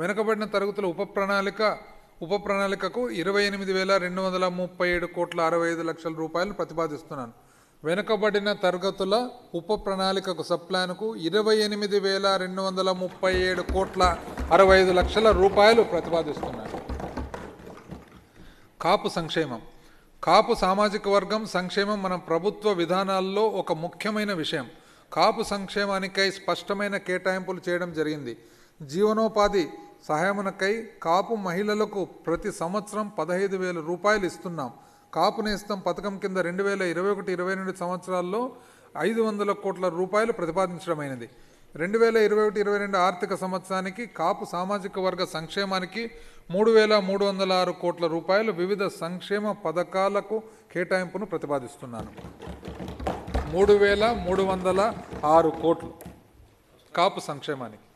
వెనుకబడిన తరగతుల ఉప ప్రణాళిక ఉప ప్రణాళికకు ఇరవై ఎనిమిది వేల రెండు వందల ముప్పై ఏడు కోట్ల అరవై ఐదు లక్షల రూపాయలు ప్రతిపాదిస్తున్నాను వెనుకబడిన తరగతుల ఉప ప్రణాళికకు సప్లాన్కు ఇరవై ఎనిమిది వేల రెండు వందల ముప్పై ఏడు కోట్ల అరవై ఐదు లక్షల రూపాయలు ప్రతిపాదిస్తున్నారు కాపు సంక్షేమం కాపు సామాజిక వర్గం సంక్షేమం మన ప్రభుత్వ విధానాల్లో ఒక ముఖ్యమైన విషయం కాపు సంక్షేమానికై స్పష్టమైన కేటాయింపులు చేయడం జరిగింది జీవనోపాధి సహాయమునకై కాపు మహిళలకు ప్రతి సంవత్సరం పదహైదు వేల రూపాయలు ఇస్తున్నాం కాపు నేస్తం పథకం కింద రెండు వేల ఇరవై ఒకటి ఇరవై రెండు సంవత్సరాల్లో ఐదు వందల కోట్ల రూపాయలు ప్రతిపాదించడమైనది రెండు వేల ఇరవై ఒకటి ఇరవై రెండు ఆర్థిక సంవత్సరానికి కాపు సామాజిక వర్గ సంక్షేమానికి మూడు వేల మూడు వందల ఆరు కోట్ల రూపాయలు వివిధ సంక్షేమ పథకాలకు కేటాయింపును ప్రతిపాదిస్తున్నాను మూడు వేల మూడు వందల ఆరు కోట్లు కాపు సంక్షేమానికి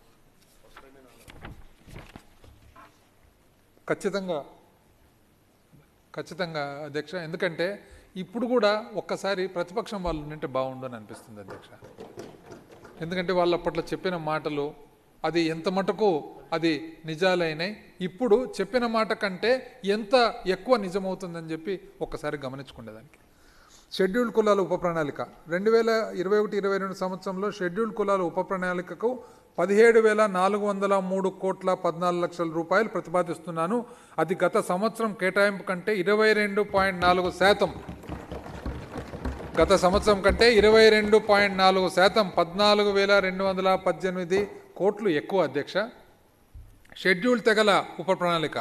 ఖచ్చితంగా ఖచ్చితంగా అధ్యక్ష ఎందుకంటే ఇప్పుడు కూడా ఒక్కసారి ప్రతిపక్షం వాళ్ళు ఉంటే బాగుండు అని అనిపిస్తుంది అధ్యక్ష ఎందుకంటే వాళ్ళు అప్పట్లో చెప్పిన మాటలు అది ఎంత మటుకు అది నిజాలైనాయి ఇప్పుడు చెప్పిన మాట కంటే ఎంత ఎక్కువ నిజమవుతుందని చెప్పి ఒక్కసారి గమనించుకునేదానికి షెడ్యూల్డ్ కులాల ఉప ప్రణాళిక రెండు వేల ఇరవై ఒకటి ఇరవై రెండు సంవత్సరంలో షెడ్యూల్డ్ కులాల ఉప ప్రణాళికకు పదిహేడు వేల నాలుగు వందల మూడు కోట్ల పద్నాలుగు లక్షల రూపాయలు ప్రతిపాదిస్తున్నాను అది గత సంవత్సరం కేటాయింపు కంటే ఇరవై రెండు పాయింట్ నాలుగు శాతం గత సంవత్సరం కంటే ఇరవై రెండు పాయింట్ నాలుగు శాతం పద్నాలుగు వేల రెండు వందల పద్దెనిమిది కోట్లు ఎక్కువ అధ్యక్ష షెడ్యూల్ తెగల ఉప ప్రణాళిక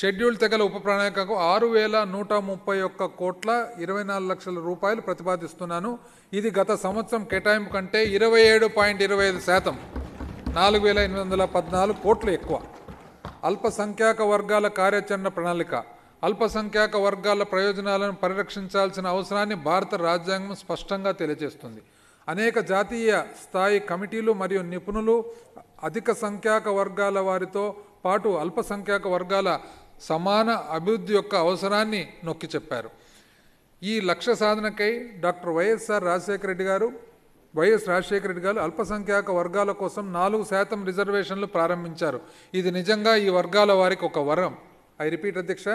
షెడ్యూల్ తెగల ఉప ప్రణాళికకు ఆరు వేల నూట ముప్పై ఒక్క కోట్ల ఇరవై నాలుగు లక్షల రూపాయలు ప్రతిపాదిస్తున్నాను ఇది గత సంవత్సరం కేటాయింపు కంటే ఇరవై ఏడు పాయింట్ ఇరవై ఐదు శాతం నాలుగు వేల ఎనిమిది వందల పద్నాలుగు కోట్లు ఎక్కువ అల్పసంఖ్యాక వర్గాల కార్యాచరణ ప్రణాళిక అల్పసంఖ్యాక వర్గాల ప్రయోజనాలను పరిరక్షించాల్సిన అవసరాన్ని భారత రాజ్యాంగం స్పష్టంగా తెలియజేస్తుంది అనేక జాతీయ స్థాయి కమిటీలు మరియు నిపుణులు అధిక సంఖ్యాక వర్గాల వారితో పాటు అల్పసంఖ్యాక వర్గాల సమాన అభివృద్ధి యొక్క అవసరాన్ని నొక్కి చెప్పారు ఈ లక్ష్య సాధనకై doctor YSR Rajasekhara Reddy garu YS Rajasekhara Reddy గారు అల్పసంఖ్యాక వర్గాల కోసం నాలుగు శాతం రిజర్వేషన్లు ప్రారంభించారు ఇది నిజంగా ఈ వర్గాల వారికి ఒక వరం ఐ రిపీట్ అధ్యక్ష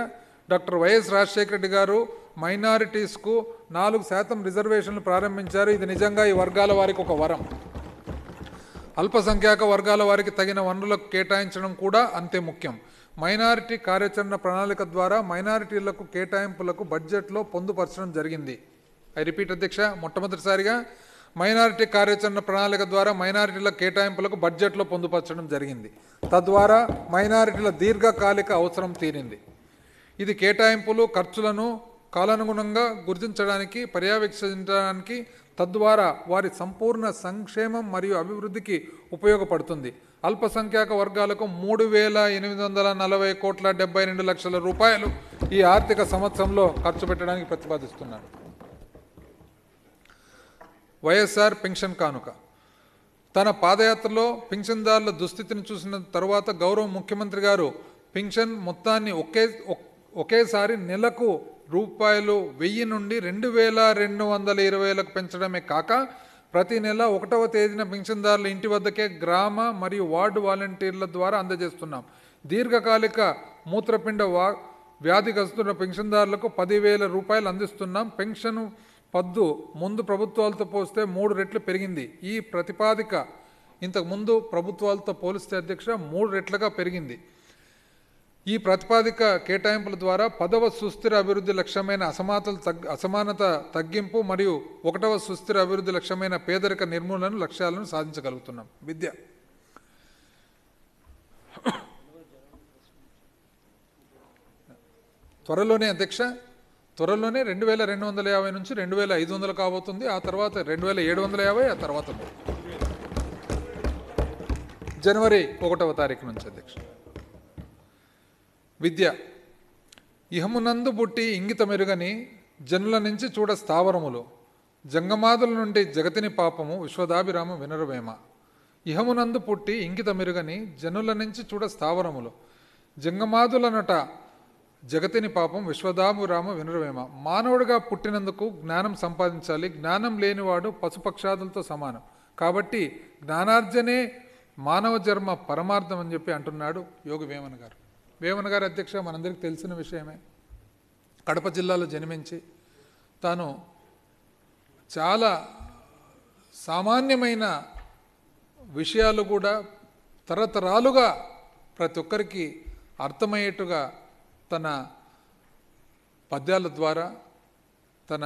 డాక్టర్ వైఎస్ రాజశేఖర రెడ్డి గారు మైనారిటీస్కు నాలుగు శాతం రిజర్వేషన్లు ప్రారంభించారు ఇది నిజంగా ఈ వర్గాల వారికి ఒక వరం అల్పసంఖ్యాక వర్గాల వారికి తగిన వనరులకు కేటాయించడం కూడా అంతే ముఖ్యం మైనారిటీ కార్యాచరణ ప్రణాళిక ద్వారా మైనారిటీలకు కేటాయింపులకు బడ్జెట్లో పొందుపరచడం జరిగింది ఐ రిపీట్ అధ్యక్ష మొట్టమొదటిసారిగా మైనారిటీ కార్యాచరణ ప్రణాళిక ద్వారా మైనారిటీల కేటాయింపులకు బడ్జెట్లో పొందుపరచడం జరిగింది తద్వారా మైనారిటీల దీర్ఘకాలిక అవసరం తీరింది ఇది కేటాయింపులు ఖర్చులను కాలానుగుణంగా గుర్తించడానికి పర్యవేక్షించడానికి తద్వారా వారి సంపూర్ణ సంక్షేమం మరియు అభివృద్ధికి ఉపయోగపడుతుంది అల్పసంఖ్యాక వర్గాలకు మూడు వేల ఎనిమిది వందల నలభై కోట్ల డెబ్బై రెండు లక్షల రూపాయలు ఈ ఆర్థిక సంవత్సరంలో ఖర్చు పెట్టడానికి ప్రతిపాదిస్తున్నాను వైఎస్ఆర్ పెన్షన్ కానుక తన పాదయాత్రలో పింఛన్దారుల దుస్థితిని చూసిన తరువాత గౌరవ ముఖ్యమంత్రి గారు పింఛన్ మొత్తాన్ని ఒకే ఒకేసారి నెలకు రూపాయలు వెయ్యి నుండి రెండు వేల రెండు వందల ఇరవైలకు పెంచడమే కాక ప్రతి నెల ఒకటవ తేదీన పింఛన్దారుల ఇంటి వద్దకే గ్రామ మరియు వార్డు వాలంటీర్ల ద్వారా అందజేస్తున్నాం దీర్ఘకాలిక మూత్రపిండ వ్యాధిగ్రస్తున్న పెన్షన్దారులకు పదివేల రూపాయలు అందిస్తున్నాం పెన్షన్ పద్దు ముందు ప్రభుత్వాలతో పోస్తే మూడు రెట్లు పెరిగింది ఈ ప్రతిపాదిక ఇంతకుముందు ప్రభుత్వాలతో పోలిస్తే అధ్యక్ష మూడు రెట్లుగా పెరిగింది ఈ ప్రతిపాదిక కేటాయింపుల ద్వారా పదవ సుస్థిర అభివృద్ధి లక్ష్యమైన అసమానతల అసమానత తగ్గింపు మరియు ఒకటవ సుస్థిర అభివృద్ధి లక్ష్యమైన పేదరిక నిర్మూలన లక్ష్యాలను సాధించగలుగుతున్నాం విద్య త్వరలోనే అధ్యక్ష త్వరలోనే రెండు వేల రెండు వందల యాభై నుంచి రెండు వేల ఐదు వందలు కాబోతుంది ఆ తర్వాత రెండు వేల ఏడు వందల యాభై ఆ తర్వాత జనవరి ఒకటవ తారీఖు నుంచి అధ్యక్ష విద్య ఇహమునందు పుట్టి ఇంగిత మెరుగని జనుల నుంచి చూడ స్థావరములు జంగమాదుల నుండి జగతిని పాపము విశ్వదాభిరామ వినరవేమ ఇహమునందు పుట్టి ఇంగిత మెరుగని జనుల నుంచి చూడ స్థావరములు జంగమాదుల నట జగతిని పాపం విశ్వదాము రామ వినురవేమ మానవుడిగా పుట్టినందుకు జ్ఞానం సంపాదించాలి జ్ఞానం లేనివాడు పశుపక్షాదులతో సమానం కాబట్టి జ్ఞానార్జనే మానవ జన్మ పరమార్థం అని చెప్పి అంటున్నాడు యోగి వేమన్ గారు వేమన్ గారు అధ్యక్ష మనందరికీ తెలిసిన విషయమే కడప జిల్లాలో జన్మించి తాను చాలా సామాన్యమైన విషయాలు కూడా తరతరాలుగా ప్రతి ఒక్కరికి అర్థమయ్యేట్టుగా తన పద్యాల ద్వారా తన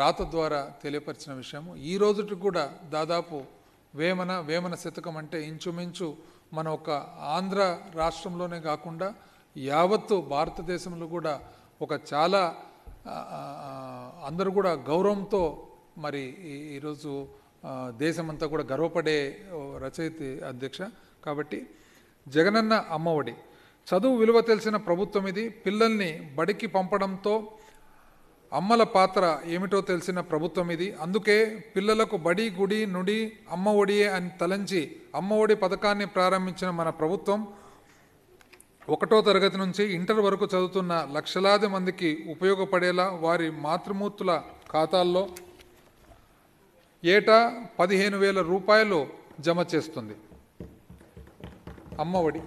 రాత ద్వారా తెలియపరిచిన విషయము ఈ రోజుకి కూడా దాదాపు వేమన వేమన శతకం అంటే ఇంచుమించు మన ఒక ఆంధ్ర రాష్ట్రంలోనే కాకుండా యావత్తు భారతదేశంలో కూడా ఒక చాలా అందరూ కూడా గౌరవంతో మరి ఈరోజు దేశమంతా కూడా గర్వపడే రచయిత అధ్యక్ష కాబట్టి జగనన్న అమ్మఒడి చదువు విలువ తెలిసిన ప్రభుత్వం ఇది పిల్లల్ని బడికి పంపడంతో అమ్మల పాత్ర ఏమిటో తెలిసిన ప్రభుత్వం ఇది అందుకే పిల్లలకు బడి గుడి నుడి అమ్మ ఒడియే అని తలంచి అమ్మ ఒడి పథకాన్ని ప్రారంభించిన మన ప్రభుత్వం ఒకటో తరగతి నుంచి ఇంటర్ వరకు చదువుతున్న లక్షలాది మందికి ఉపయోగపడేలా వారి మాతృమూర్తుల ఖాతాల్లో ఏటా పదిహేను వేల రూపాయలు జమ చేస్తుంది అమ్మఒడి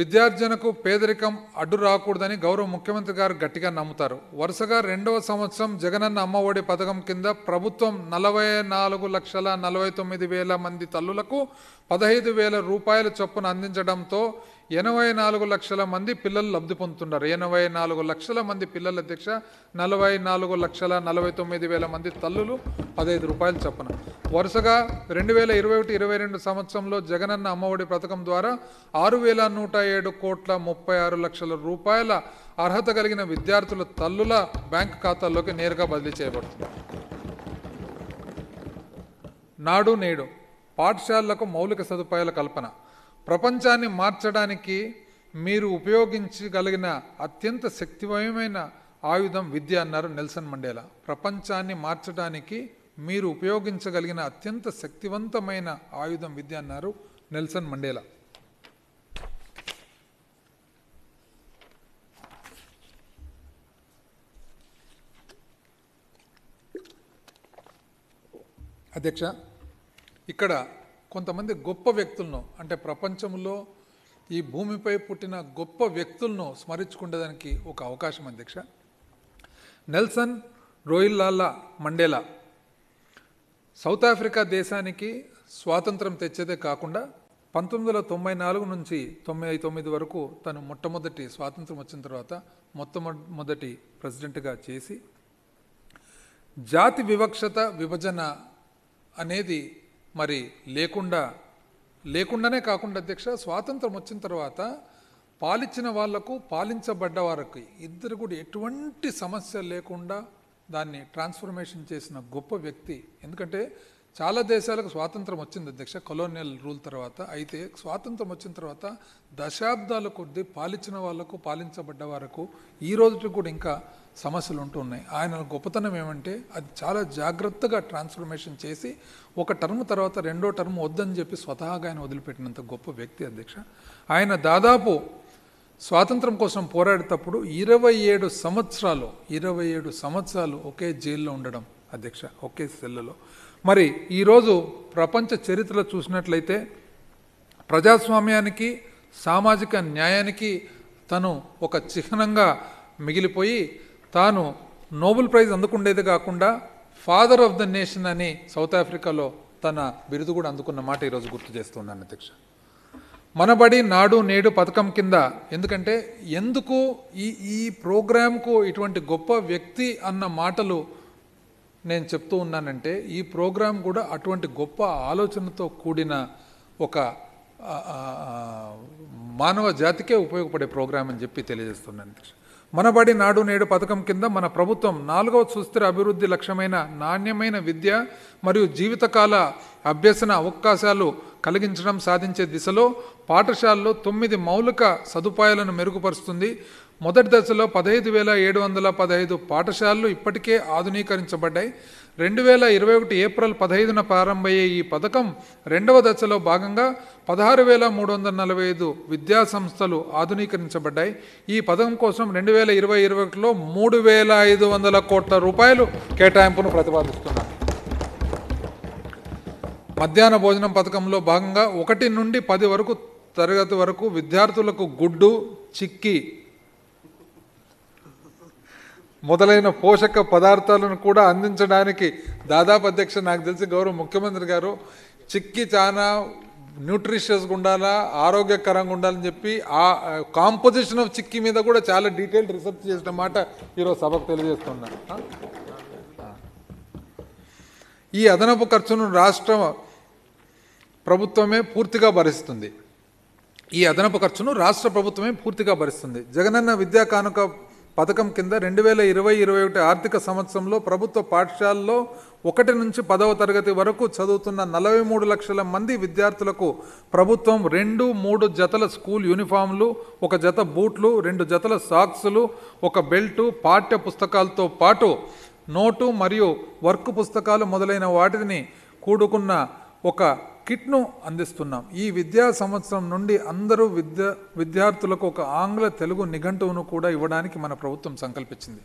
విద్యార్జనకు పేదరికం అడ్డు రాకూడదని గౌరవ ముఖ్యమంత్రి గారు గట్టిగా నమ్ముతారు వరుసగా రెండవ సంవత్సరం జగనన్న అమ్మఒడి పథకం కింద ప్రభుత్వం నలభై నాలుగు లక్షల నలభై తొమ్మిది వేల మంది తల్లులకు పదహైదు వేల రూపాయల చొప్పున అందించడంతో ఎనభై నాలుగు లక్షల మంది పిల్లలు లబ్ధి పొందుతున్నారు ఎనభై నాలుగు లక్షల మంది పిల్లల దీక్ష నలభై నాలుగు లక్షల నలభై తొమ్మిది వేల మంది తల్లులు పదహైదు రూపాయలు చొప్పున వరుసగా రెండు వేల ఇరవై ఒకటి ఇరవై రెండు సంవత్సరంలో జగనన్న అమ్మఒడి పథకం ద్వారా ఆరు వేల నూట ఏడు కోట్ల ముప్పై ఆరు లక్షల రూపాయల అర్హత కలిగిన విద్యార్థుల తల్లుల బ్యాంక్ ఖాతాల్లోకి నేరుగా బదిలీ చేయబడుతుంది నాడు నేడు పాఠశాలలకు మౌలిక సదుపాయాల కల్పన ప్రపంచాన్ని మార్చడానికి మీరు ఉపయోగించగలిగిన అత్యంత శక్తివయమైన ఆయుధం విద్య అన్నారు నెల్సన్ మండేలా ప్రపంచాన్ని మార్చడానికి మీరు ఉపయోగించగలిగిన అత్యంత శక్తివంతమైన ఆయుధం విద్య అన్నారు నెల్సన్ మండేలా అధ్యక్ష ఇక్కడ కొంతమంది గొప్ప వ్యక్తులను అంటే ప్రపంచంలో ఈ భూమిపై పుట్టిన గొప్ప వ్యక్తులను స్మరించుకునేదానికి ఒక అవకాశం అధ్యక్ష Nelson Rolihlahla Mandela South Africa దేశానికి స్వాతంత్రం తెచ్చేదే కాకుండా పంతొమ్మిది వందల తొంభై నాలుగు నుంచి తొంభై తొమ్మిది వరకు తను మొట్టమొదటి స్వాతంత్రం వచ్చిన తర్వాత మొట్టమొదటి ప్రెసిడెంట్గా చేసి జాతి వివక్షత విభజన అనేది మరి లేకుండా లేకుండానే కాకుండా అధ్యక్ష స్వాతంత్రం వచ్చిన తర్వాత పాలించిన వాళ్లకు పాలించబడ్డ వారికి ఇద్దరు కూడా ఎటువంటి సమస్య లేకుండా దాన్ని ట్రాన్స్ఫర్మేషన్ చేసిన గొప్ప వ్యక్తి ఎందుకంటే చాలా దేశాలకు స్వాతంత్రం వచ్చింది అధ్యక్ష కొలోనియల్ రూల్ తర్వాత అయితే స్వాతంత్రం వచ్చిన తర్వాత దశాబ్దాల కొద్దీ పాలించిన వాళ్లకు పాలించబడ్డ వరకు ఈ రోజుకి కూడా ఇంకా సమస్యలు ఉంటున్నాయి ఆయన గొప్పతనం ఏమంటే అది చాలా జాగ్రత్తగా ట్రాన్స్ఫర్మేషన్ చేసి ఒక టర్మ్ తర్వాత రెండో టర్మ్ వద్దని చెప్పి స్వతహాగా ఆయన వదిలిపెట్టినంత గొప్ప వ్యక్తి అధ్యక్ష ఆయన దాదాపు స్వాతంత్రం కోసం పోరాడేటప్పుడు ఇరవై ఏడు సంవత్సరాలు ఇరవై ఏడు సంవత్సరాలు ఒకే జైల్లో ఉండడం అధ్యక్ష ఒకే సెల్లలో మరి ఈరోజు ప్రపంచ చరిత్రలో చూసినట్లయితే ప్రజాస్వామ్యానికి సామాజిక న్యాయానికి తను ఒక చిహ్నంగా మిగిలిపోయి తాను నోబెల్ ప్రైజ్ అందుకుండేది కాకుండా ఫాదర్ ఆఫ్ ద నేషన్ అని సౌత్ ఆఫ్రికాలో తన బిరుదు కూడా అందుకున్న మాట ఈరోజు గుర్తు చేస్తున్నాను అధ్యక్ష మనబడి నాడు నేడు పథకం కింద ఎందుకంటే ఎందుకు ఈ ఈ ప్రోగ్రాంకు ఇటువంటి గొప్ప వ్యక్తి అన్న మాటలు నేను చెప్తూ ఉన్నానంటే ఈ ప్రోగ్రాం కూడా అటువంటి గొప్ప ఆలోచనతో కూడిన ఒక మానవ జాతికే ఉపయోగపడే ప్రోగ్రాం అని చెప్పి తెలియజేస్తున్నాను మనబడి నాడు నేడు పథకం కింద మన ప్రభుత్వం నాలుగవ సుస్థిర అభివృద్ధి లక్ష్యమైన నాణ్యమైన విద్య మరియు జీవితకాల అభ్యసన అవకాశాలు కలిగించడం సాధించే దిశలో పాఠశాలలో తొమ్మిది మౌలిక సదుపాయాలను మెరుగుపరుస్తుంది మొదటి దశలో పదహైదు వేల ఏడు వందల పదహైదు పాఠశాలలు ఇప్పటికే ఆధునీకరించబడ్డాయి రెండు వేల ఇరవై ఒకటి ఏప్రిల్ పదహైదున ప్రారంభమయ్యే ఈ పథకం రెండవ దశలో భాగంగా పదహారు వేల మూడు వందల నలభై ఐదు విద్యా సంస్థలు ఆధునీకరించబడ్డాయి ఈ పథకం కోసం రెండు వేల ఇరవై ఇరవై ఒకటిలో మూడు వేల ఐదు వందల కోట్ల రూపాయలు కేటాయింపును ప్రతిపాదిస్తున్నారు మధ్యాహ్న భోజనం పథకంలో భాగంగా ఒకటి నుండి పది వరకు తరగతి వరకు విద్యార్థులకు గుడ్డు చిక్కి మొదలైన పోషక పదార్థాలను కూడా అందించడానికి దాదాపు అధ్యక్ష నాకు తెలిసి గౌరవ ముఖ్యమంత్రి గారు చిక్కి చాలా న్యూట్రిషియస్గా ఉండాలా ఆరోగ్యకరంగా ఉండాలని చెప్పి ఆ కాంపోజిషన్ ఆఫ్ చిక్కి మీద కూడా చాలా డీటెయిల్డ్ రీసెర్చ్ చేసిన మాట ఈరోజు సభకు తెలియజేస్తున్నా ఈ అదనపు ఖర్చును రాష్ట్ర ప్రభుత్వమే పూర్తిగా భరిస్తుంది ఈ అదనపు ఖర్చును రాష్ట్ర ప్రభుత్వమే పూర్తిగా భరిస్తుంది జగనన్న విద్యా కానుక పథకం కింద రెండు వేల ఇరవై ఇరవై ఒకటి ఆర్థిక సంవత్సరంలో ప్రభుత్వ పాఠశాలలో ఒకటి నుంచి పదవ తరగతి వరకు చదువుతున్న నలభై మూడు లక్షల మంది విద్యార్థులకు ప్రభుత్వం రెండు మూడు జతల స్కూల్ యూనిఫామ్లు ఒక జత బూట్లు రెండు జతల సాక్సులు ఒక బెల్టు పాఠ్య పుస్తకాలతో పాటు నోటు మరియు వర్క్ పుస్తకాలు మొదలైన వాటిని కూడుకున్న ఒక కిట్ను అందిస్తున్నాం ఈ విద్యా సంవత్సరం నుండి అందరూ విద్య విద్యార్థులకు ఒక ఆంగ్ల తెలుగు నిఘంటువును కూడా ఇవ్వడానికి మన ప్రభుత్వం సంకల్పించింది